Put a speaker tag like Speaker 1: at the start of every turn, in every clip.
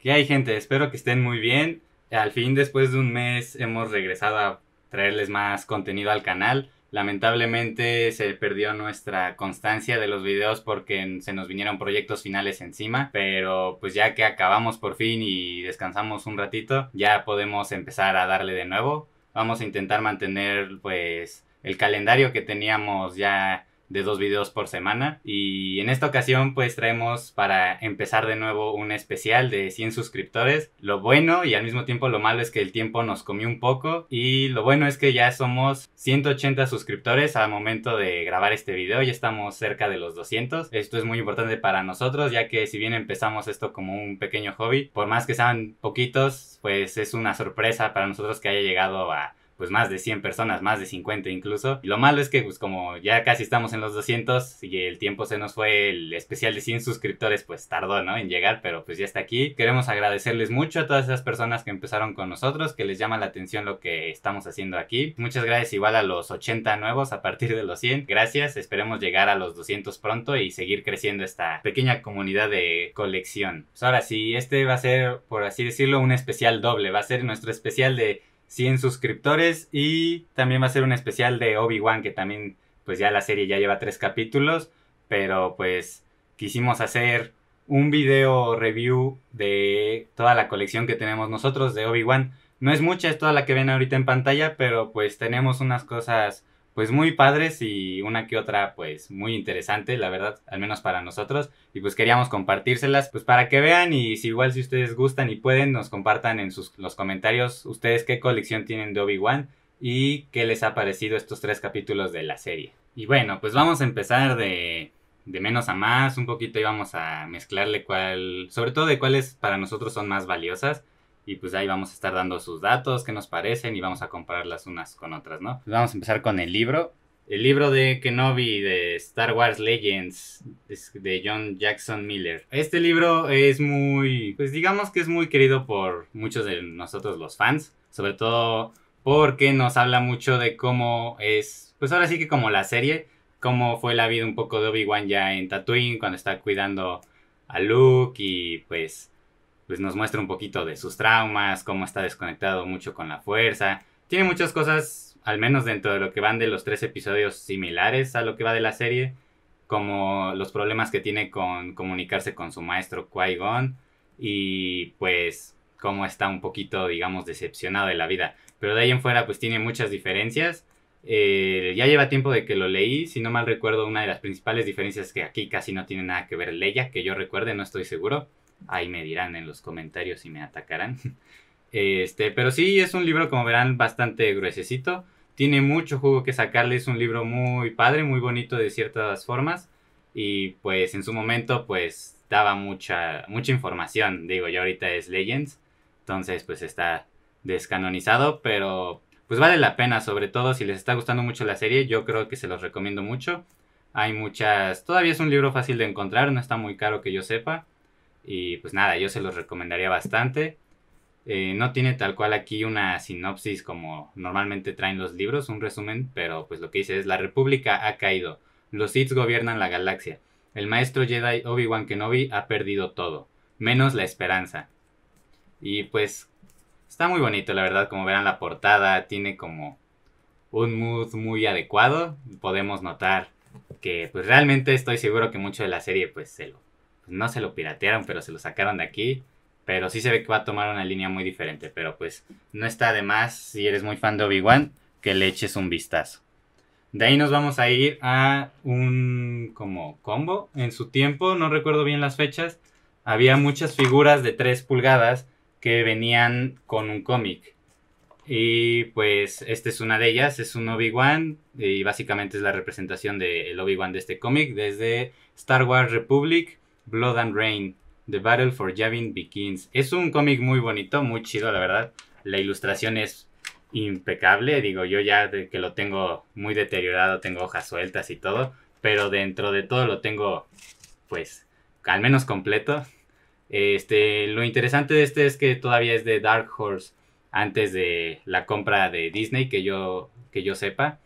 Speaker 1: ¿Qué hay gente? Espero que estén muy bien. Al fin, después de un mes, hemos regresado a traerles más contenido al canal. Lamentablemente se perdió nuestra constancia de los videos porque se nos vinieron proyectos finales encima, pero pues ya que acabamos por fin y descansamos un ratito, ya podemos empezar a darle de nuevo. Vamos a intentar mantener pues el calendario que teníamos ya de dos videos por semana. Y en esta ocasión pues traemos para empezar de nuevo un especial de 100 suscriptores. Lo bueno y al mismo tiempo lo malo es que el tiempo nos comió un poco. Y lo bueno es que ya somos 180 suscriptores al momento de grabar este video. Ya estamos cerca de los 200. Esto es muy importante para nosotros ya que si bien empezamos esto como un pequeño hobby, por más que sean poquitos, pues es una sorpresa para nosotros que haya llegado a pues más de 100 personas, más de 50 incluso. Y lo malo es que pues como ya casi estamos en los 200 y el tiempo se nos fue, el especial de 100 suscriptores pues tardó, ¿no? En llegar, pero pues ya está aquí. Queremos agradecerles mucho a todas esas personas que empezaron con nosotros, que les llama la atención lo que estamos haciendo aquí. Muchas gracias igual a los 80 nuevos a partir de los 100. Gracias, esperemos llegar a los 200 pronto y seguir creciendo esta pequeña comunidad de colección. Pues, ahora sí, este va a ser, por así decirlo, un especial doble. Va a ser nuestro especial de 100 suscriptores y también va a ser un especial de Obi-Wan, que también, pues ya la serie ya lleva tres capítulos, pero pues quisimos hacer un video review de toda la colección que tenemos nosotros de Obi-Wan. No es mucha, es toda la que ven ahorita en pantalla, pero pues tenemos unas cosas pues muy padres y una que otra pues muy interesante, la verdad, al menos para nosotros. Y pues queríamos compartírselas, pues para que vean y si igual si ustedes gustan y pueden, nos compartan en sus, los comentarios ustedes qué colección tienen de Obi-Wan y qué les ha parecido estos tres capítulos de la serie. Y bueno, pues vamos a empezar de, de menos a más, un poquito íbamos a mezclarle cuál, sobre todo de cuáles para nosotros son más valiosas y pues ahí vamos a estar dando sus datos, qué nos parecen y vamos a compararlas unas con otras, ¿no? Pues vamos a empezar con el libro. El libro de Kenobi de Star Wars Legends de John Jackson Miller. Este libro es muy, pues digamos que es muy querido por muchos de nosotros los fans, sobre todo porque nos habla mucho de cómo es, pues ahora sí que como la serie, cómo fue la vida un poco de Obi-Wan ya en Tatooine cuando está cuidando a Luke y pues pues nos muestra un poquito de sus traumas, cómo está desconectado mucho con la fuerza. Tiene muchas cosas, al menos dentro de lo que van de los tres episodios similares a lo que va de la serie, como los problemas que tiene con comunicarse con su maestro Qui-Gon y pues cómo está un poquito, digamos, decepcionado de la vida. Pero de ahí en fuera pues tiene muchas diferencias. Eh, ya lleva tiempo de que lo leí, si no mal recuerdo, una de las principales diferencias que aquí casi no tiene nada que ver Leia, que yo recuerde, no estoy seguro. Ahí me dirán en los comentarios si me atacarán. Este, pero sí, es un libro, como verán, bastante gruesecito. Tiene mucho jugo que sacarle. Es un libro muy padre, muy bonito de ciertas formas. Y pues en su momento, pues daba mucha, mucha información. Digo, ya ahorita es Legends. Entonces, pues está descanonizado. Pero pues vale la pena, sobre todo si les está gustando mucho la serie. Yo creo que se los recomiendo mucho. Hay muchas. Todavía es un libro fácil de encontrar, no está muy caro que yo sepa. Y pues nada, yo se los recomendaría bastante. Eh, no tiene tal cual aquí una sinopsis como normalmente traen los libros, un resumen, pero pues lo que dice es, la República ha caído, los Sith gobiernan la galaxia, el maestro Jedi Obi-Wan Kenobi ha perdido todo, menos la esperanza. Y pues está muy bonito, la verdad, como verán la portada, tiene como un mood muy adecuado, podemos notar que pues realmente estoy seguro que mucho de la serie pues se lo no se lo piratearon, pero se lo sacaron de aquí. Pero sí se ve que va a tomar una línea muy diferente. Pero pues no está de más, si eres muy fan de Obi-Wan, que le eches un vistazo. De ahí nos vamos a ir a un como combo. En su tiempo, no recuerdo bien las fechas, había muchas figuras de 3 pulgadas que venían con un cómic. Y pues esta es una de ellas, es un Obi-Wan y básicamente es la representación del Obi-Wan de este cómic desde Star Wars Republic Blood and Rain, The Battle for Javin Begins. Es un cómic muy bonito, muy chido, la verdad. La ilustración es impecable, digo yo ya que lo tengo muy deteriorado, tengo hojas sueltas y todo, pero dentro de todo lo tengo pues al menos completo. Este, lo interesante de este es que todavía es de Dark Horse antes de la compra de Disney que yo que yo sepa.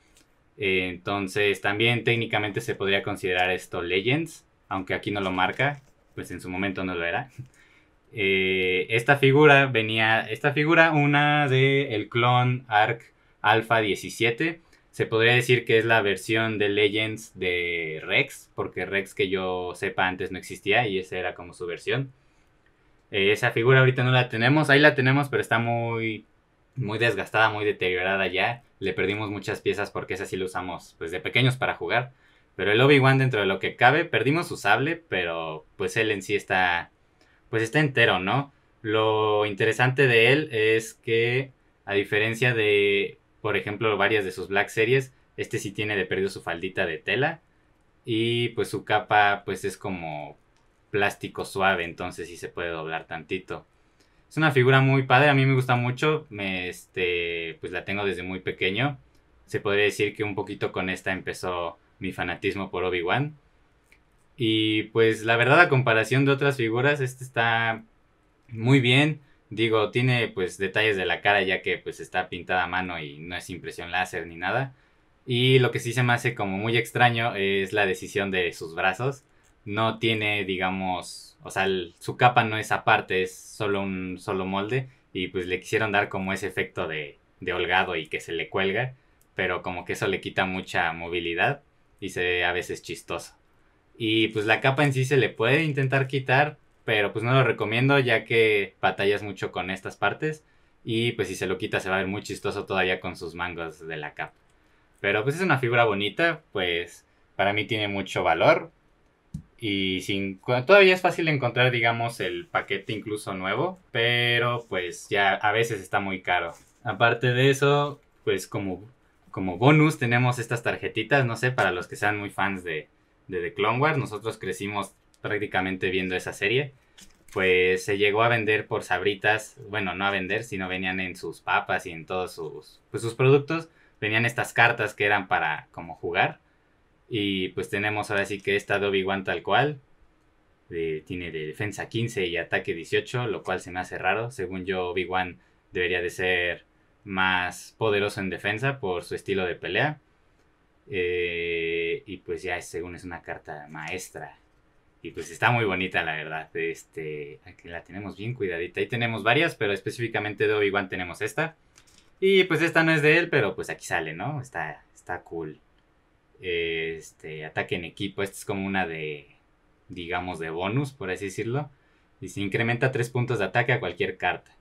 Speaker 1: Entonces, también técnicamente se podría considerar esto Legends aunque aquí no lo marca, pues en su momento no lo era. Eh, esta figura venía, esta figura, una de el clon Arc Alpha 17, se podría decir que es la versión de Legends de Rex, porque Rex que yo sepa antes no existía y esa era como su versión. Eh, esa figura ahorita no la tenemos, ahí la tenemos, pero está muy, muy desgastada, muy deteriorada ya. Le perdimos muchas piezas porque esa sí la usamos pues, de pequeños para jugar. Pero el Obi-Wan, dentro de lo que cabe, perdimos su sable, pero pues él en sí está. Pues está entero, ¿no? Lo interesante de él es que, a diferencia de, por ejemplo, varias de sus Black Series, este sí tiene de perdido su faldita de tela. Y pues su capa, pues es como plástico suave, entonces sí se puede doblar tantito. Es una figura muy padre, a mí me gusta mucho, me, este, pues la tengo desde muy pequeño. Se podría decir que un poquito con esta empezó mi fanatismo por Obi-Wan. Y pues la verdad, a comparación de otras figuras, este está muy bien. Digo, tiene pues detalles de la cara ya que pues está pintada a mano y no es impresión láser ni nada. Y lo que sí se me hace como muy extraño es la decisión de sus brazos. No tiene, digamos, o sea, su capa no es aparte, es solo un solo molde. Y pues le quisieron dar como ese efecto de holgado y que se le cuelga. Pero como que eso le quita mucha movilidad y se a veces chistoso. Y pues la capa en sí se le puede intentar quitar, pero pues no lo recomiendo ya que batallas mucho con estas partes y pues si se lo quita se va a ver muy chistoso todavía con sus mangas de la capa. Pero pues es una figura bonita, pues para mí tiene mucho valor y sin, todavía es fácil encontrar digamos el paquete incluso nuevo, pero pues ya a veces está muy caro. Aparte de eso, pues como como bonus tenemos estas tarjetitas, no sé, para los que sean muy fans de, The Clone Wars, nosotros crecimos prácticamente viendo esa serie, pues se llegó a vender por sabritas, bueno, no a vender, sino venían en sus papas y en todos sus, pues, sus productos, venían estas cartas que eran para como jugar. Y pues tenemos ahora sí que esta Obi-Wan tal cual. tiene de defensa 15 y ataque 18, lo cual se me hace raro. Según yo, Obi-Wan debería de ser más poderoso en defensa por su estilo de pelea. Eh, y pues ya según es una carta maestra. Y pues está muy bonita la verdad. Este, aquí la tenemos bien cuidadita. Ahí tenemos varias, pero específicamente de Obi-Wan tenemos esta. Y pues esta no es de él, pero pues aquí sale, ¿no? Está, está cool. Este, ataque en equipo. Esta es como una de, digamos, de bonus, por así decirlo. Y se incrementa 3 puntos de ataque a cualquier carta.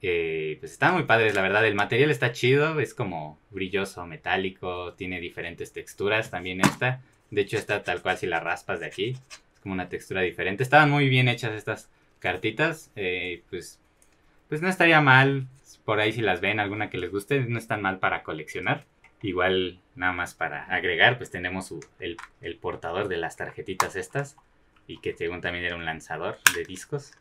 Speaker 1: Eh, pues están muy padres, la verdad. El material está chido, es como brilloso, metálico, tiene diferentes texturas también esta. De hecho, está tal cual si la raspas de aquí. Es como una textura diferente. Estaban muy bien hechas estas cartitas. Eh, pues, pues no estaría mal. Por ahí si las ven, alguna que les guste, no están mal para coleccionar. Igual, nada más para agregar, pues tenemos el, el portador de las tarjetitas estas. Y que según también era un lanzador de discos.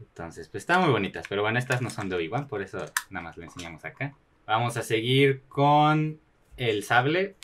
Speaker 1: Entonces, pues están muy bonitas, pero bueno, estas no son de Obi-Wan, por eso nada más le enseñamos acá. Vamos a seguir con el sable.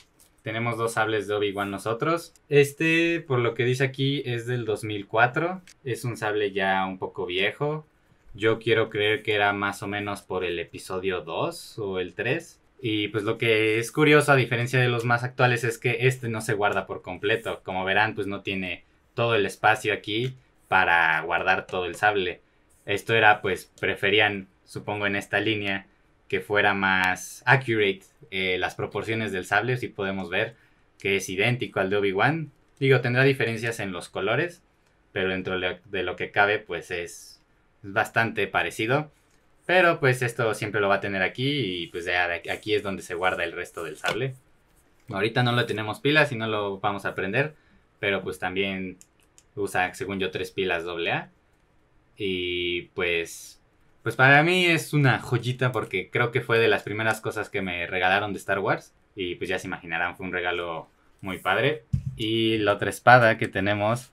Speaker 1: Tenemos dos sables de Obi-Wan nosotros. Este, por lo que dice aquí, es del 2004. Es un sable ya un poco viejo. Yo quiero creer que era más o menos por el episodio 2 o el 3. Y pues lo que es curioso, a diferencia de los más actuales, es que este no se guarda por completo. Como verán, pues no tiene todo el espacio aquí para guardar todo el sable. Esto era, pues, preferían, supongo, en esta línea, que fuera más accurate eh, las proporciones del sable, si podemos ver que es idéntico al de Obi-Wan. Digo, tendrá diferencias en los colores, pero dentro de lo que cabe, pues es bastante parecido. Pero pues esto siempre lo va a tener aquí y pues ya aquí es donde se guarda el resto del sable. Ahorita no lo tenemos pilas y no lo vamos a prender, pero pues también usa, según yo, tres pilas AA. Y pues, pues para mí es una joyita porque creo que fue de las primeras cosas que me regalaron de Star Wars. Y pues ya se imaginarán, fue un regalo muy padre. Y la otra espada que tenemos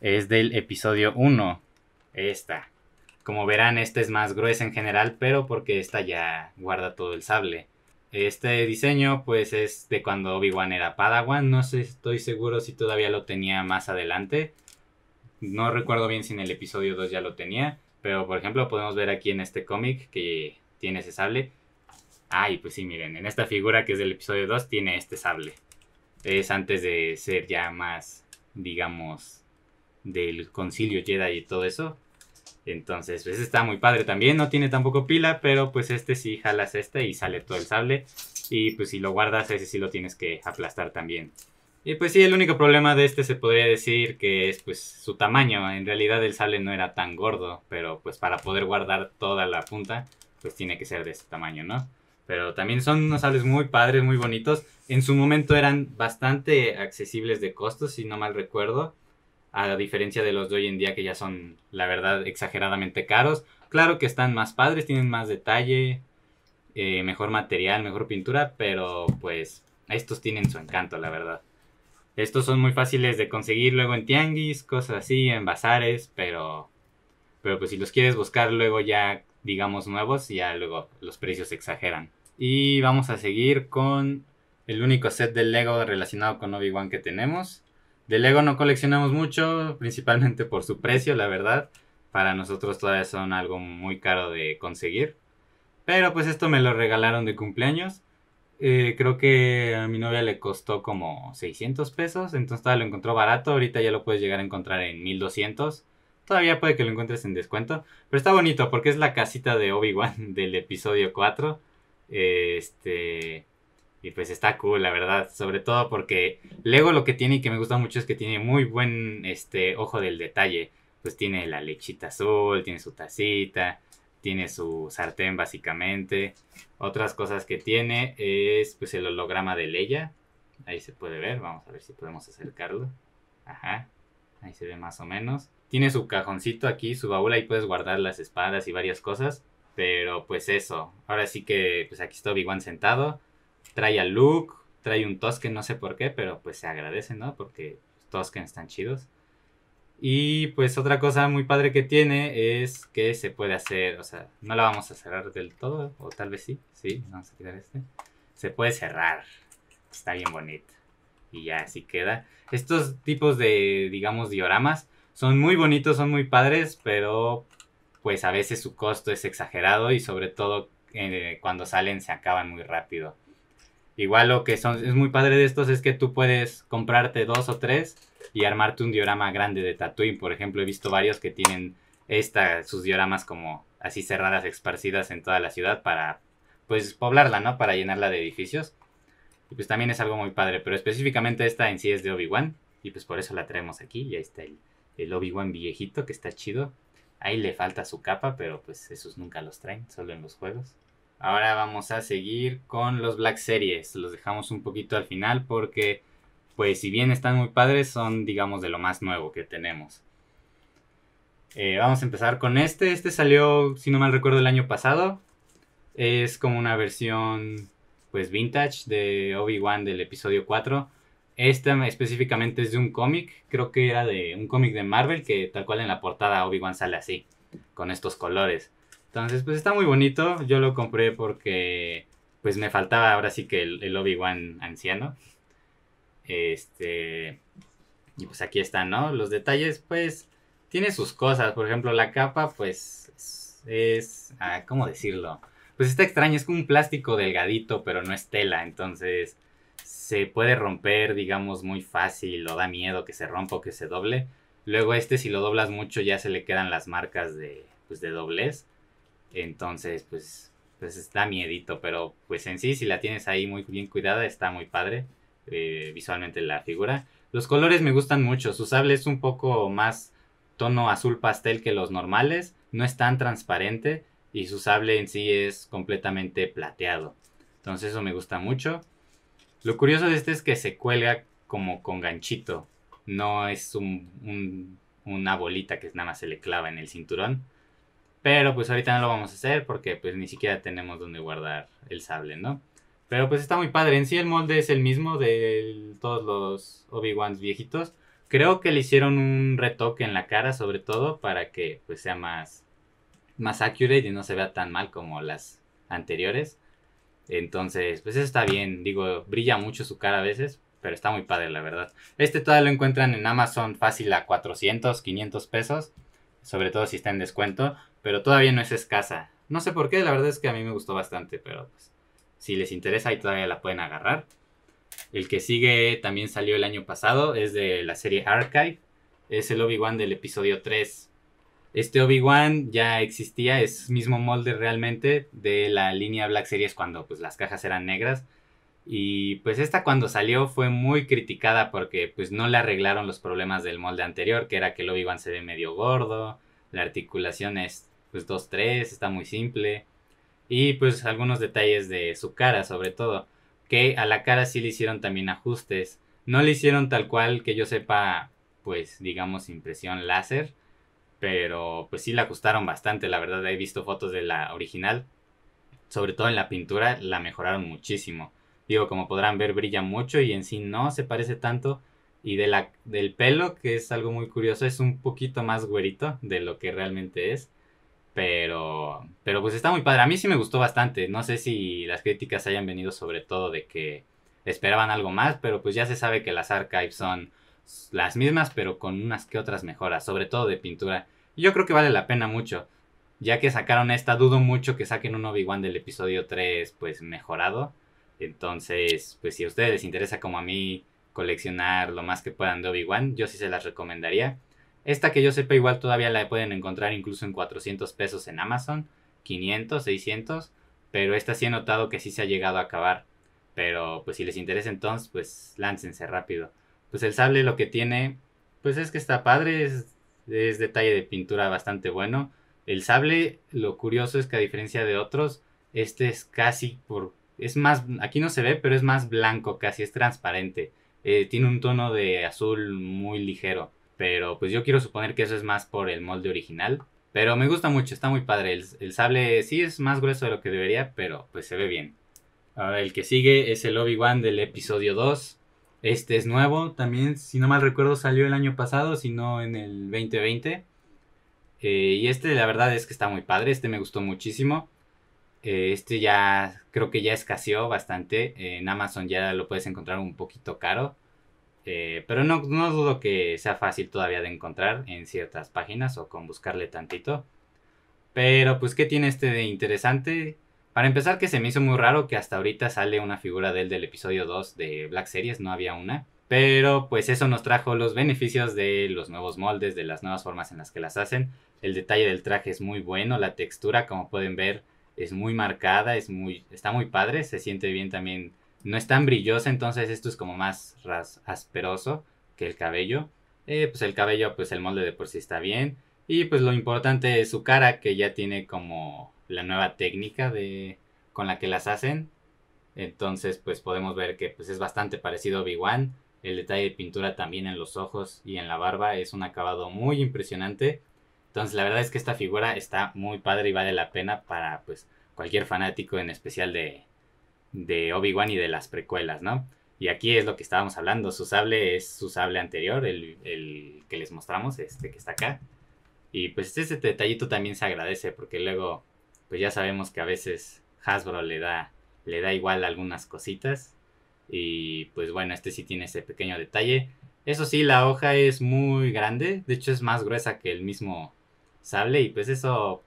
Speaker 1: es del episodio 1. Esta. Como verán, esta es más gruesa en general, pero porque esta ya guarda todo el sable. Este diseño pues es de cuando Obi-Wan era Padawan, no sé, estoy seguro si todavía lo tenía más adelante, no recuerdo bien si en el episodio 2 ya lo tenía, pero por ejemplo podemos ver aquí en este cómic que tiene ese sable. Ay, pues sí, miren, en esta figura que es del episodio 2 tiene este sable. Es antes de ser ya más, digamos, del concilio Jedi y todo eso. Entonces, pues está muy padre también, no tiene tampoco pila, pero pues este sí jalas este y sale todo el sable. Y pues si lo guardas, ese sí lo tienes que aplastar también. Y pues sí, el único problema de este se podría decir que es pues su tamaño. En realidad el sable no era tan gordo, pero pues para poder guardar toda la punta, pues tiene que ser de este tamaño, ¿no? Pero también son unos sables muy padres, muy bonitos. En su momento eran bastante accesibles de costo, si no mal recuerdo. A diferencia de los de hoy en día que ya son, la verdad, exageradamente caros. Claro que están más padres, tienen más detalle, eh, mejor material, mejor pintura, pero pues estos tienen su encanto, la verdad. Estos son muy fáciles de conseguir luego en tianguis, cosas así, en bazares, pero, pero pues si los quieres buscar luego ya, digamos, nuevos, ya luego los precios se exageran. Y vamos a seguir con el único set de Lego relacionado con Obi-Wan que tenemos. De Lego no coleccionamos mucho, principalmente por su precio, la verdad. Para nosotros todavía son algo muy caro de conseguir. Pero pues esto me lo regalaron de cumpleaños. Eh, creo que a mi novia le costó como 600 pesos, entonces todavía lo encontró barato, ahorita ya lo puedes llegar a encontrar en 1200. Todavía puede que lo encuentres en descuento, pero está bonito porque es la casita de Obi-Wan del episodio 4. Este y pues está cool, la verdad, sobre todo porque Lego lo que tiene y que me gusta mucho es que tiene muy buen este ojo del detalle. Pues tiene la lechita azul, tiene su tacita, tiene su sartén básicamente. Otras cosas que tiene es pues el holograma de Leia. Ahí se puede ver, vamos a ver si podemos acercarlo. Ajá, ahí se ve más o menos. Tiene su cajoncito aquí, su baúl, ahí puedes guardar las espadas y varias cosas. Pero pues eso, ahora sí que pues aquí está Obi-Wan sentado. Trae a Luke, trae un Tosken, no sé por qué, pero pues se agradece, ¿no? Porque Tosken están chidos. Y pues otra cosa muy padre que tiene es que se puede hacer, o sea, no la vamos a cerrar del todo, o tal vez sí, sí, vamos a quitar este. Se puede cerrar, está bien bonito. Y ya así queda. Estos tipos de, digamos, dioramas son muy bonitos, son muy padres, pero pues a veces su costo es exagerado y sobre todo eh, cuando salen se acaban muy rápido. Igual lo que son, es muy padre de estos es que tú puedes comprarte dos o tres y armarte un diorama grande de Tatooine. Por ejemplo, he visto varios que tienen esta, sus dioramas como así cerradas, esparcidas en toda la ciudad para, pues, poblarla, ¿no? Para llenarla de edificios. Y pues también es algo muy padre, pero específicamente esta en sí es de Obi-Wan. Y pues por eso la traemos aquí. Y ahí está el, el Obi-Wan viejito, que está chido. Ahí le falta su capa, pero pues esos nunca los traen, solo en los juegos. Ahora vamos a seguir con los Black Series. Los dejamos un poquito al final porque, pues si bien están muy padres, son digamos de lo más nuevo que tenemos. Eh, vamos a empezar con este. Este salió, si no mal recuerdo, el año pasado. Es como una versión, pues vintage de Obi-Wan del episodio 4. Este específicamente es de un cómic, creo que era de un cómic de Marvel que tal cual en la portada Obi-Wan sale así, con estos colores. Entonces, pues está muy bonito. Yo lo compré porque pues me faltaba ahora sí que el, Obi-Wan anciano. Este. Y pues aquí están, ¿no? Los detalles, pues. Tiene sus cosas. Por ejemplo, la capa, pues. Es. Ah, ¿Cómo decirlo? Pues está extraña. Es como un plástico delgadito, pero no es tela. Entonces. Se puede romper, digamos, muy fácil. Lo da miedo que se rompa o que se doble. Luego, este, si lo doblas mucho, ya se le quedan las marcas de. Pues de doblez. Entonces, pues, pues da miedito, pero pues en sí, si la tienes ahí muy bien cuidada, está muy padre eh, visualmente la figura. Los colores me gustan mucho, su sable es un poco más tono azul pastel que los normales, no es tan transparente y su sable en sí es completamente plateado. Entonces eso me gusta mucho. Lo curioso de este es que se cuelga como con ganchito, no es un, una bolita que nada más se le clava en el cinturón, pero pues ahorita no lo vamos a hacer porque pues ni siquiera tenemos donde guardar el sable, ¿no? Pero pues está muy padre. En sí el molde es el mismo de todos los Obi-Wans viejitos. Creo que le hicieron un retoque en la cara sobre todo para que pues sea más, más accurate y no se vea tan mal como las anteriores. Entonces pues está bien. Digo, brilla mucho su cara a veces, pero está muy padre la verdad. Este todavía lo encuentran en Amazon fácil a 400, 500 pesos sobre todo si está en descuento, pero todavía no es escasa. No sé por qué, la verdad es que a mí me gustó bastante, pero pues, si les interesa ahí todavía la pueden agarrar. El que sigue también salió el año pasado, es de la serie Archive, es el Obi-Wan del episodio 3. Este Obi-Wan ya existía, es mismo molde realmente de la línea Black Series cuando pues las cajas eran negras y pues esta cuando salió fue muy criticada porque pues no le arreglaron los problemas del molde anterior, que era que el Obi-Wan se ve medio gordo, la articulación es pues 2-3, está muy simple. Y pues algunos detalles de su cara sobre todo, que a la cara sí le hicieron también ajustes. No le hicieron tal cual que yo sepa pues digamos impresión láser, pero pues sí la ajustaron bastante, la verdad he visto fotos de la original, sobre todo en la pintura la mejoraron muchísimo. Digo, como podrán ver, brilla mucho y en sí no se parece tanto. Y de la, del pelo, que es algo muy curioso, es un poquito más güerito de lo que realmente es. Pero, pero pues está muy padre. A mí sí me gustó bastante. No sé si las críticas hayan venido sobre todo de que esperaban algo más, pero pues ya se sabe que las archives son las mismas, pero con unas que otras mejoras, sobre todo de pintura. yo creo que vale la pena mucho. Ya que sacaron esta, dudo mucho que saquen un Obi-Wan del episodio 3, pues mejorado. Entonces, pues si a ustedes les interesa como a mí coleccionar lo más que puedan de Obi-Wan, yo sí se las recomendaría. Esta que yo sepa igual todavía la pueden encontrar incluso en 400 pesos en Amazon, 500, 600, pero esta sí he notado que sí se ha llegado a acabar. Pero pues si les interesa entonces, pues láncense rápido. Pues el sable lo que tiene, pues es que está padre, es, detalle de pintura bastante bueno. El sable, lo curioso es que a diferencia de otros, este es casi por es más, aquí no se ve, pero es más blanco, casi es transparente. Eh, tiene un tono de azul muy ligero, pero pues yo quiero suponer que eso es más por el molde original. Pero me gusta mucho, está muy padre. El, sable sí es más grueso de lo que debería, pero pues se ve bien. el que sigue es el Obi-Wan del episodio 2. Este es nuevo también, si no mal recuerdo, salió el año pasado, si no en el 2020. Eh, y este la verdad es que está muy padre, este me gustó muchísimo. Eh, este ya creo que ya escaseó bastante. en Amazon ya lo puedes encontrar un poquito caro. Eh, pero no, no dudo que sea fácil todavía de encontrar en ciertas páginas o con buscarle tantito. Pero pues, ¿qué tiene este de interesante? Para empezar, que se me hizo muy raro que hasta ahorita sale una figura de él del episodio 2 de Black Series, no había una. Pero pues eso nos trajo los beneficios de los nuevos moldes, de las nuevas formas en las que las hacen. El detalle del traje es muy bueno, la textura, como pueden ver, es muy marcada, es muy, está muy padre, se siente bien también. No es tan brillosa, entonces esto es como más ras, asperoso que el cabello. Eh, pues el cabello, pues el molde de por sí está bien. Y pues lo importante es su cara, que ya tiene como la nueva técnica de, con la que las hacen. Entonces, pues podemos ver que pues, es bastante parecido a Obi-Wan. El detalle de pintura también en los ojos y en la barba es un acabado muy impresionante. Entonces, la verdad es que esta figura está muy padre y vale la pena para pues cualquier fanático, en especial de, Obi-Wan y de las precuelas, ¿no? Y aquí es lo que estábamos hablando. Su sable es su sable anterior, el, que les mostramos, este que está acá. Y pues este detallito también se agradece porque luego, pues ya sabemos que a veces Hasbro le da, le da igual algunas cositas. Y pues bueno, este sí tiene ese pequeño detalle. Eso sí, la hoja es muy grande. De hecho, es más gruesa que el mismo sable y pues eso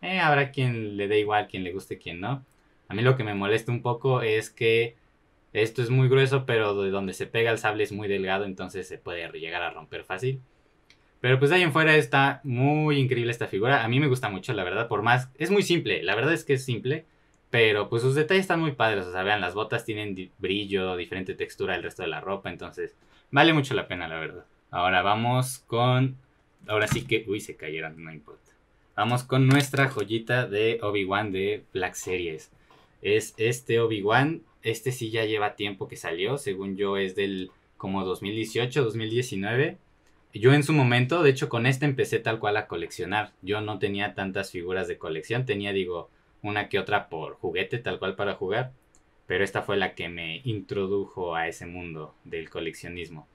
Speaker 1: eh, habrá quien le dé igual, quien le guste, quien no. A mí lo que me molesta un poco es que esto es muy grueso, pero de donde se pega el sable es muy delgado, entonces se puede llegar a romper fácil. Pero pues de ahí en fuera está muy increíble esta figura. A mí me gusta mucho, la verdad, por más... Es muy simple, la verdad es que es simple. Pero pues sus detalles están muy padres. O sea, vean, las botas tienen brillo, diferente textura el resto de la ropa. Entonces, vale mucho la pena, la verdad. Ahora vamos con ahora sí que, uy, se cayeron, no importa. Vamos con nuestra joyita de Obi-Wan de Black Series. Es este Obi-Wan, este sí ya lleva tiempo que salió, según yo es del como 2018, 2019. Yo en su momento, de hecho con este empecé tal cual a coleccionar. Yo no tenía tantas figuras de colección, tenía digo una que otra por juguete tal cual para jugar, pero esta fue la que me introdujo a ese mundo del coleccionismo.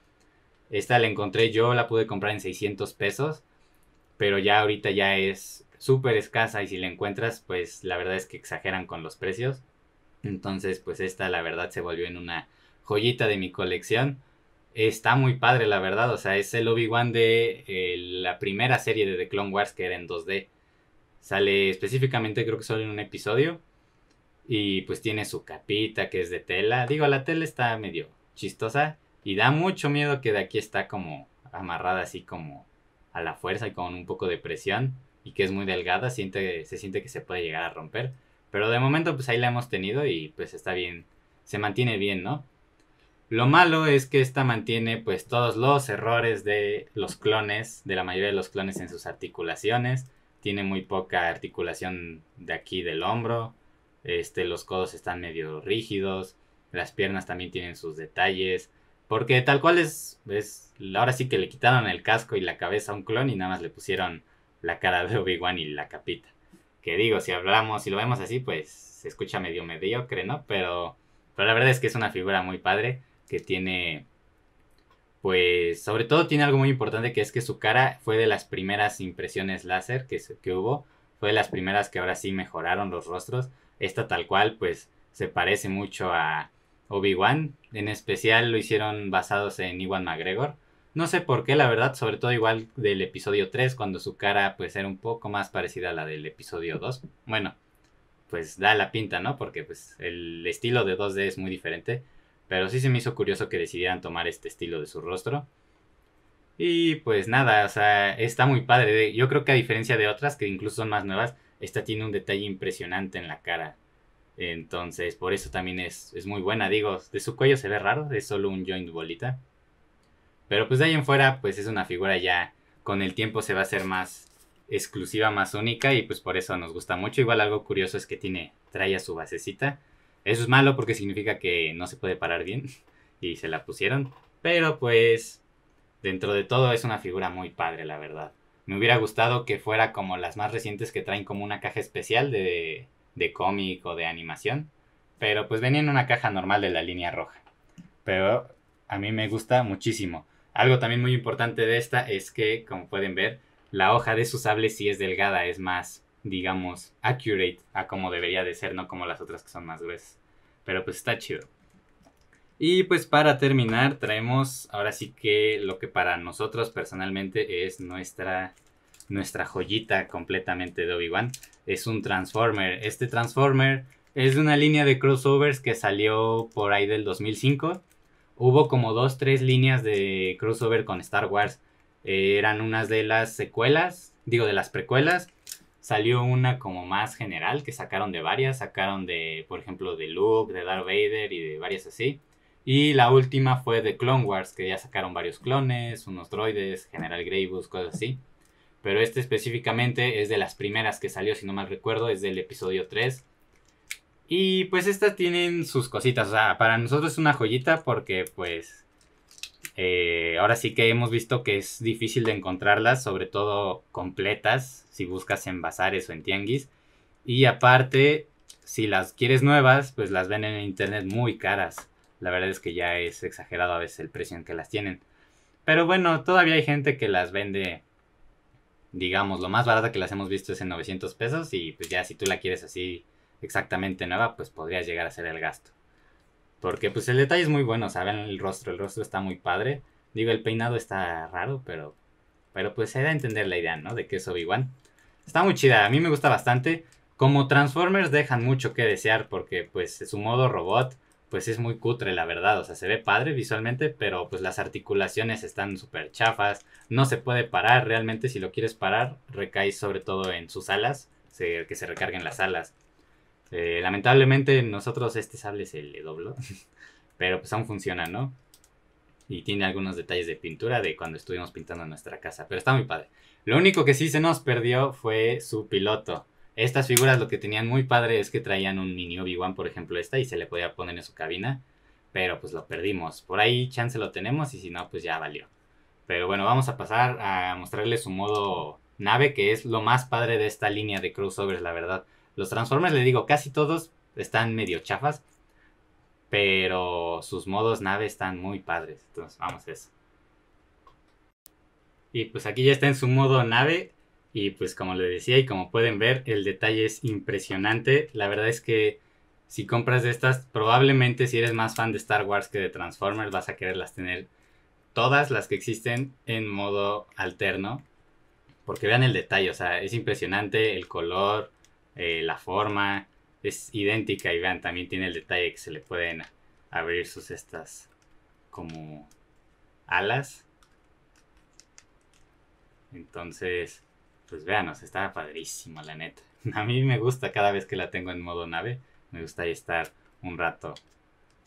Speaker 1: Esta la encontré yo, la pude comprar en 600 pesos, pero ya ahorita ya es súper escasa y si la encuentras, pues la verdad es que exageran con los precios. Entonces, pues esta la verdad se volvió en una joyita de mi colección. Está muy padre, la verdad. O sea, es el Obi-Wan de eh, la primera serie de The Clone Wars que era en 2D. Sale específicamente, creo que solo en un episodio. Y pues tiene su capita que es de tela. Digo, la tela está medio chistosa. Y da mucho miedo que de aquí está como amarrada así como a la fuerza y con un poco de presión y que es muy delgada, siente, se siente que se puede llegar a romper. Pero de momento pues ahí la hemos tenido y pues está bien, se mantiene bien, ¿no? Lo malo es que esta mantiene pues todos los errores de los clones, de la mayoría de los clones en sus articulaciones. Tiene muy poca articulación de aquí del hombro. Este, los codos están medio rígidos. Las piernas también tienen sus detalles. Porque tal cual es, es, ahora sí que le quitaron el casco y la cabeza a un clon y nada más le pusieron la cara de Obi-Wan y la capita. Que digo, si hablamos, si lo vemos así, pues se escucha medio mediocre, ¿no? Pero, pero la verdad es que es una figura muy padre que tiene, pues sobre todo tiene algo muy importante que es que su cara fue de las primeras impresiones láser que, que hubo, fue de las primeras que ahora sí mejoraron los rostros. Esta tal cual, pues se parece mucho a Obi-Wan, en especial lo hicieron basados en Iwan McGregor. No sé por qué, la verdad, sobre todo igual del episodio 3, cuando su cara pues era un poco más parecida a la del episodio 2. Bueno, pues da la pinta, ¿no? Porque pues el estilo de 2D es muy diferente. Pero sí se me hizo curioso que decidieran tomar este estilo de su rostro. Y pues nada, o sea, está muy padre. Yo creo que a diferencia de otras, que incluso son más nuevas, esta tiene un detalle impresionante en la cara. Entonces, por eso también es, muy buena. Digo, de su cuello se ve raro, es solo un joint bolita. Pero pues de ahí en fuera, pues es una figura ya con el tiempo se va a hacer más exclusiva, más única y pues por eso nos gusta mucho. Igual algo curioso es que tiene, trae a su basecita. Eso es malo porque significa que no se puede parar bien y se la pusieron. Pero pues dentro de todo es una figura muy padre, la verdad. Me hubiera gustado que fuera como las más recientes que traen como una caja especial de de cómic o de animación. Pero pues venía en una caja normal de la línea roja. Pero a mí me gusta muchísimo. Algo también muy importante de esta es que, como pueden ver, la hoja de sus sable si es delgada, es más, digamos, accurate a como debería de ser, no como las otras que son más gruesas. Pero pues está chido. Y pues para terminar traemos ahora sí que lo que para nosotros personalmente es nuestra, nuestra joyita completamente de Obi-Wan es un Transformer. Este Transformer es de una línea de crossovers que salió por ahí del 2005. Hubo como dos, tres líneas de crossover con Star Wars. Eh, eran unas de las secuelas, digo de las precuelas. Salió una como más general que sacaron de varias. Sacaron de, por ejemplo, de Luke, de Darth Vader y de varias así. Y la última fue de Clone Wars, que ya sacaron varios clones, unos droides, General Grievous, cosas así pero este específicamente es de las primeras que salió, si no mal recuerdo, es del episodio 3. Y pues estas tienen sus cositas, o sea, para nosotros es una joyita porque pues eh, ahora sí que hemos visto que es difícil de encontrarlas, sobre todo completas, si buscas en bazares o en tianguis. Y aparte, si las quieres nuevas, pues las venden en internet muy caras. La verdad es que ya es exagerado a veces el precio en que las tienen. Pero bueno, todavía hay gente que las vende digamos, lo más barata que las hemos visto es en 900 pesos y pues ya si tú la quieres así exactamente nueva, pues podrías llegar a ser el gasto. Porque pues el detalle es muy bueno, ¿saben? El rostro, el rostro está muy padre. Digo, el peinado está raro, pero, pero pues se da a entender la idea, ¿no? De que es Obi-Wan. Está muy chida, a mí me gusta bastante. Como Transformers dejan mucho que desear porque pues su modo robot pues es muy cutre, la verdad. O sea, se ve padre visualmente, pero pues las articulaciones están súper chafas. No se puede parar. Realmente, si lo quieres parar, recae sobre todo en sus alas, que se recarguen las alas. Eh, lamentablemente, nosotros este sable se le dobló, pero pues aún funciona, ¿no? Y tiene algunos detalles de pintura de cuando estuvimos pintando nuestra casa, pero está muy padre. Lo único que sí se nos perdió fue su piloto. Estas figuras lo que tenían muy padre es que traían un mini Obi-Wan, por ejemplo, esta, y se le podía poner en su cabina. Pero pues lo perdimos. Por ahí chance lo tenemos y si no, pues ya valió. Pero bueno, vamos a pasar a mostrarles su modo nave, que es lo más padre de esta línea de crossovers, la verdad. Los Transformers, le digo, casi todos están medio chafas, pero sus modos nave están muy padres. Entonces, vamos a eso. Y pues aquí ya está en su modo nave. Y pues como le decía y como pueden ver, el detalle es impresionante. La verdad es que si compras estas, probablemente si eres más fan de Star Wars que de Transformers, vas a quererlas tener todas las que existen en modo alterno. Porque vean el detalle, o sea, es impresionante el color, eh, la forma, es idéntica y vean, también tiene el detalle que se le pueden abrir sus estas como alas. Entonces, pues véanos, está padrísimo, la neta. A mí me gusta cada vez que la tengo en modo nave, me gusta estar un rato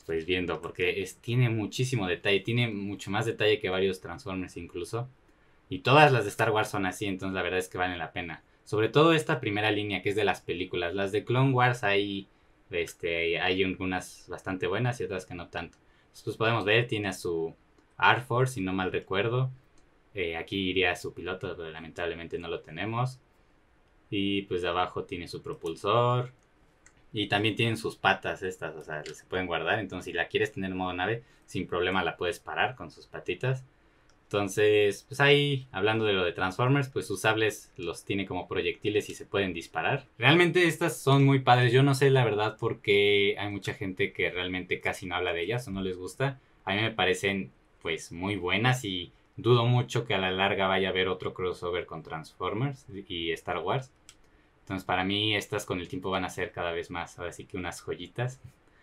Speaker 1: pues viendo, porque es, tiene muchísimo detalle, tiene mucho más detalle que varios Transformers incluso. Y todas las de Star Wars son así, entonces la verdad es que valen la pena. Sobre todo esta primera línea que es de las películas. Las de Clone Wars hay, este, hay algunas bastante buenas y otras que no tanto. Entonces pues, podemos ver, tiene a su Force, si no mal recuerdo. Eh, aquí iría su piloto, pero lamentablemente no lo tenemos. Y pues de abajo tiene su propulsor. Y también tienen sus patas estas, o sea, se pueden guardar. Entonces, si la quieres tener en modo nave, sin problema la puedes parar con sus patitas. Entonces, pues ahí, hablando de lo de Transformers, pues sus sables los tiene como proyectiles y se pueden disparar. Realmente estas son muy padres. Yo no sé la verdad porque hay mucha gente que realmente casi no habla de ellas o no les gusta. A mí me parecen pues muy buenas y dudo mucho que a la larga vaya a haber otro crossover con Transformers y Star Wars. Entonces, para mí, estas con el tiempo van a ser cada vez más, Así que unas joyitas.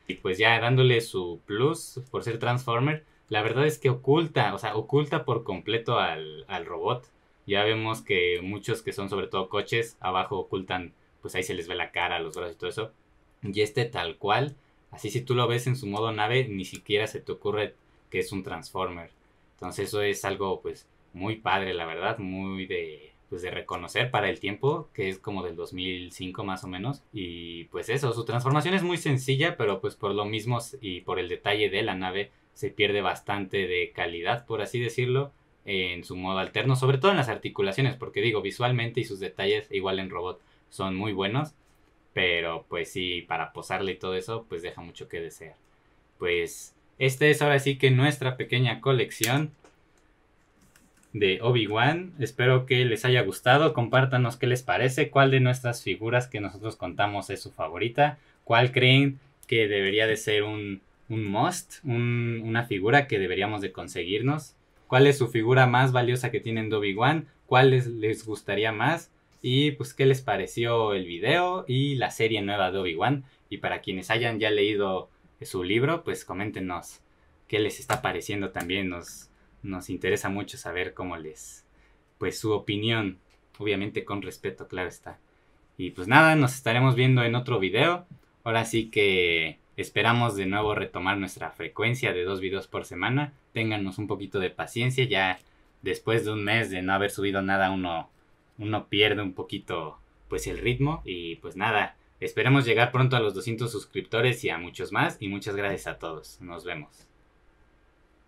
Speaker 1: Y pues ya dándole su plus por ser Transformer, la verdad es que oculta, o sea, oculta por completo al, al robot. Ya vemos que muchos que son sobre todo coches, abajo ocultan, pues ahí se les ve la cara, los brazos y todo eso. Y este tal cual, así si tú lo ves en su modo nave, ni siquiera se te ocurre que es un Transformer. Entonces eso es algo pues muy padre, la verdad, muy de pues de reconocer para el tiempo, que es como del 2005 más o menos. Y pues eso, su transformación es muy sencilla, pero pues por lo mismo y por el detalle de la nave se pierde bastante de calidad, por así decirlo, en su modo alterno, sobre todo en las articulaciones, porque digo, visualmente y sus detalles, igual en robot, son muy buenos, pero pues sí, para posarle y todo eso, pues deja mucho que desear. Pues esta es ahora sí que nuestra pequeña colección de Obi-Wan. Espero que les haya gustado. Compártanos qué les parece, cuál de nuestras figuras que nosotros contamos es su favorita, cuál creen que debería de ser un, must, una figura que deberíamos de conseguirnos, cuál es su figura más valiosa que tienen de Obi-Wan, cuál les, les gustaría más y pues qué les pareció el video y la serie nueva de Obi-Wan. Y para quienes hayan ya leído su libro, pues coméntenos qué les está pareciendo también. Nos, nos interesa mucho saber cómo les, pues su opinión, obviamente con respeto, claro está. Y pues nada, nos estaremos viendo en otro video. Ahora sí que esperamos de nuevo retomar nuestra frecuencia de dos videos por semana. Ténganos un poquito de paciencia, ya después de un mes de no haber subido nada uno, uno pierde un poquito pues el ritmo y pues nada, Esperemos llegar pronto a los 200 suscriptores y a muchos más. Y muchas gracias a todos. Nos vemos.